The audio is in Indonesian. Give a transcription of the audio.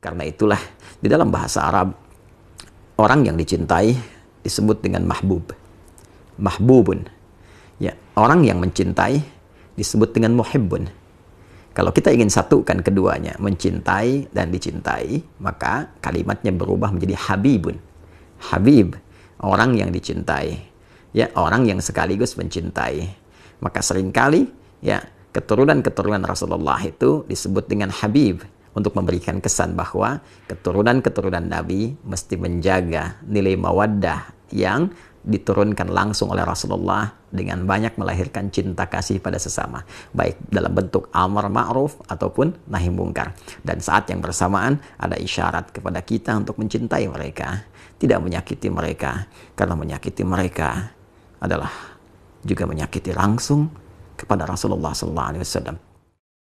Karena itulah di dalam bahasa Arab orang yang dicintai disebut dengan mahbub. Mahbubun. Ya, orang yang mencintai disebut dengan muhibbun. Kalau kita ingin satukan keduanya, mencintai dan dicintai, maka kalimatnya berubah menjadi habibun. Habib, orang yang dicintai. Ya, orang yang sekaligus mencintai. Maka seringkali ya keturunan-keturunan Rasulullah itu disebut dengan habib untuk memberikan kesan bahwa keturunan-keturunan Nabi mesti menjaga nilai mawaddah yang diturunkan langsung oleh Rasulullah dengan banyak melahirkan cinta kasih pada sesama baik dalam bentuk amar ma'ruf ataupun nahi mungkar dan saat yang bersamaan ada isyarat kepada kita untuk mencintai mereka tidak menyakiti mereka karena menyakiti mereka adalah juga menyakiti langsung kepada Rasulullah Sallallahu Alaihi Wasallam.